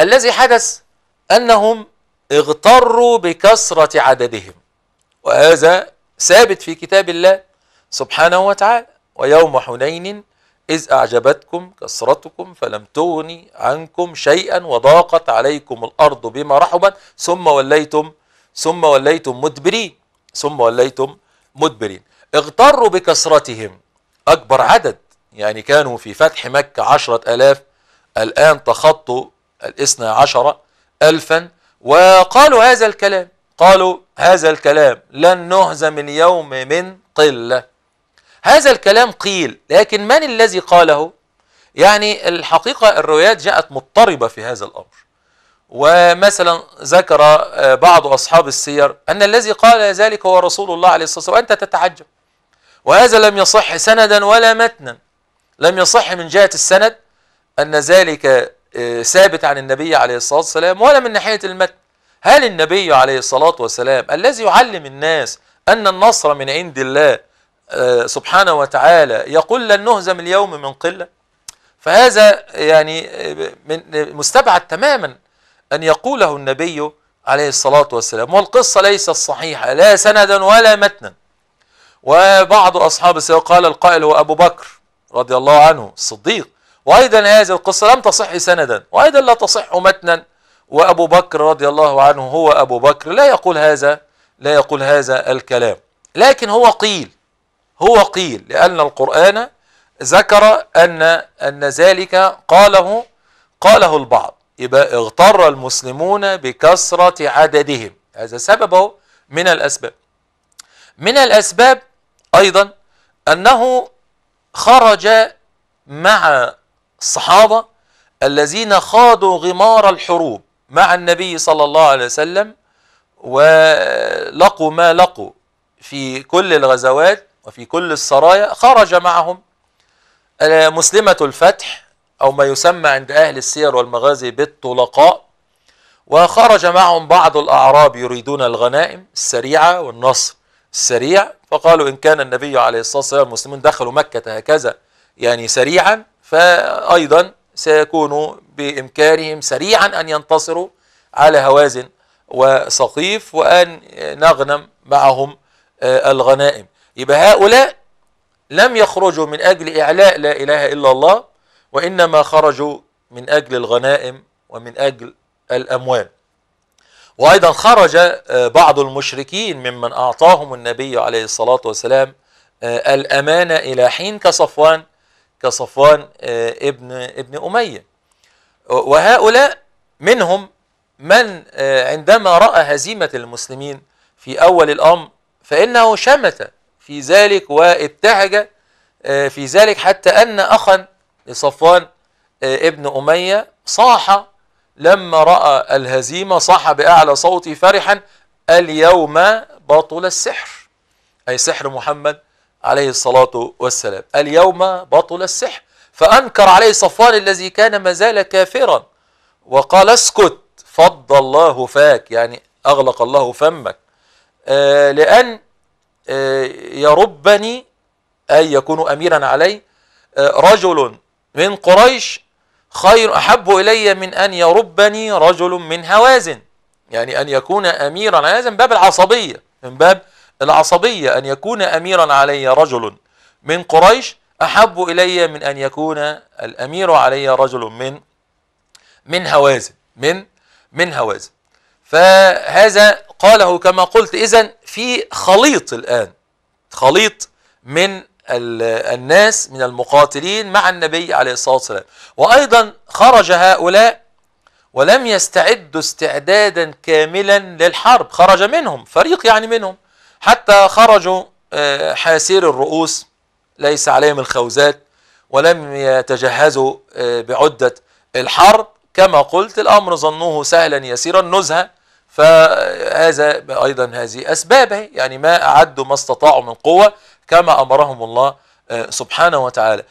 الذي حدث أنهم اغتروا بكثرة عددهم وهذا ثابت في كتاب الله سبحانه وتعالى ويوم حنين إذ أعجبتكم كثرتكم فلم تغني عنكم شيئا وضاقت عليكم الأرض بما رحبت ثم وليتم ثم وليتم مدبرين ثم وليتم مدبرين اغتروا بكثرتهم أكبر عدد يعني كانوا في فتح مكة عشرة ألاف الآن تخطوا الاثنى عشر ألفا وقالوا هذا الكلام قالوا هذا الكلام لن نهزم اليوم من قلة هذا الكلام قيل لكن من الذي قاله يعني الحقيقة الروايات جاءت مضطربة في هذا الأمر ومثلا ذكر آه، بعض أصحاب السير أن الذي قال ذلك هو رسول الله عليه الصلاة والسلام وأنت تتعجب وهذا لم يصح سندا ولا متنا لم يصح من جهة السند أن ذلك آه، ثابت عن النبي عليه الصلاة والسلام ولا من ناحية المتن هل النبي عليه الصلاة والسلام الذي يعلم الناس أن النصر من عند الله آه، سبحانه وتعالى يقول لن نهزم اليوم من قلة فهذا يعني آه، من مستبعد تماما أن يقوله النبي عليه الصلاة والسلام والقصة ليست صحيحة لا سندا ولا متنا وبعض أصحاب قال القائل هو أبو بكر رضي الله عنه الصديق وأيضا هذه القصة لم تصح سندا وأيضا لا تصح متنا وأبو بكر رضي الله عنه هو أبو بكر لا يقول هذا لا يقول هذا الكلام لكن هو قيل هو قيل لأن القرآن ذكر أن أن ذلك قاله قاله البعض يبقى اغتر المسلمون بكثرة عددهم هذا سببه من الأسباب من الأسباب أيضا أنه خرج مع الصحابة الذين خاضوا غمار الحروب مع النبي صلى الله عليه وسلم ولقوا ما لقوا في كل الغزوات وفي كل السرايا خرج معهم مسلمة الفتح أو ما يسمى عند أهل السير والمغازي بالطلقاء وخرج معهم بعض الأعراب يريدون الغنائم السريعة والنصر السريع فقالوا إن كان النبي عليه الصلاة والسلام المسلمون دخلوا مكة هكذا يعني سريعا فأيضا سيكون بإمكانهم سريعا أن ينتصروا على هوازن وسقيف وأن نغنم معهم آه، الغنائم يبقى هؤلاء لم يخرجوا من أجل إعلاء لا إله إلا الله وإنما خرجوا من أجل الغنائم ومن أجل الأموال وأيضا خرج آه، بعض المشركين ممن أعطاهم النبي عليه الصلاة والسلام آه، الأمانة إلى حين كصفوان كصفوان آه، ابن ابن أمية وهؤلاء منهم من آه، عندما رأى هزيمة المسلمين في أول الأمر فإنه شمت في ذلك وابتهج آه، في ذلك حتى أن أخا لصفوان ابن أمية صاح لما رأى الهزيمة صاح بأعلى صوته فرحا اليوم بطل السحر أي سحر محمد عليه الصلاة والسلام اليوم بطل السحر فأنكر عليه صفوان الذي كان ما زال كافرا وقال اسكت فض الله فاك يعني أغلق الله فمك آه لأن آه يربني أي يكون أميرا علي آه رجل من قريش خير أحب إلي من أن يربني رجل من هوازن يعني أن يكون أميرا هذا هوازن باب العصبية من باب العصبية أن يكون أميرا علي رجل من قريش أحب إلي من أن يكون الأمير علي رجل من من هوازن من من هوازن فهذا قاله كما قلت إذا في خليط الآن خليط من الناس من المقاتلين مع النبي عليه الصلاة والسلام وأيضا خرج هؤلاء ولم يستعدوا استعدادا كاملا للحرب خرج منهم فريق يعني منهم حتى خرجوا آه، حاسير الرؤوس ليس عليهم الخوذات ولم يتجهزوا آه، بعدة الحرب كما قلت الأمر ظنوه سهلا يسيرا نزهة فهذا أيضا هذه أسبابه يعني ما أعدوا ما استطاعوا من قوة كما أمرهم الله آه، سبحانه وتعالى